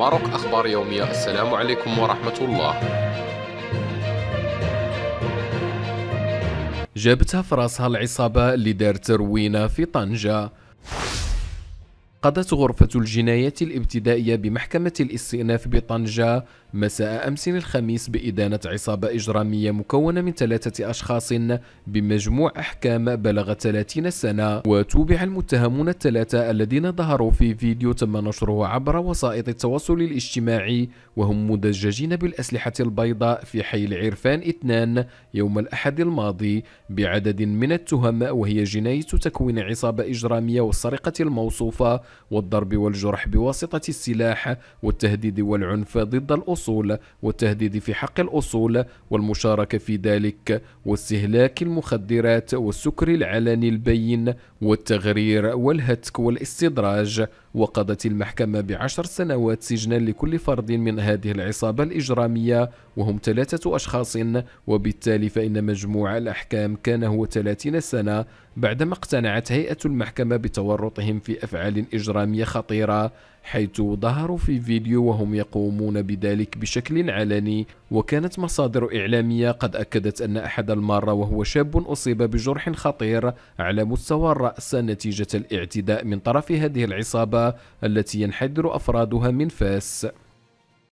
ماروك أخبار يومية السلام عليكم ورحمة الله جابتها فراسها العصابة لدار دارت في طنجة قضت غرفة الجناية الابتدائية بمحكمة الاستئناف بطنجة مساء أمس الخميس بإدانة عصابة إجرامية مكونة من ثلاثة أشخاص بمجموع أحكام بلغت 30 سنة وتوبع المتهمون الثلاثة الذين ظهروا في فيديو تم نشره عبر وسائط التواصل الاجتماعي وهم مدججين بالأسلحة البيضاء في حي العرفان اثنان يوم الأحد الماضي بعدد من التهم وهي جناية تكوين عصابة إجرامية والسرقة الموصوفة والضرب والجرح بواسطة السلاح والتهديد والعنف ضد الأصول والتهديد في حق الأصول والمشاركة في ذلك واستهلاك المخدرات والسكر العلني البين والتغرير والهتك والاستدراج وقضت المحكمة بعشر سنوات سجنا لكل فرد من هذه العصابة الإجرامية وهم ثلاثة أشخاص وبالتالي فإن مجموع الأحكام كان هو 30 سنة بعدما اقتنعت هيئة المحكمة بتورطهم في أفعال إجرامية خطيرة حيث ظهروا في فيديو وهم يقومون بذلك بشكل علني وكانت مصادر إعلامية قد أكدت أن أحد المارة وهو شاب أصيب بجرح خطير على مستوى الرأس نتيجة الاعتداء من طرف هذه العصابة التي ينحدر أفرادها من فاس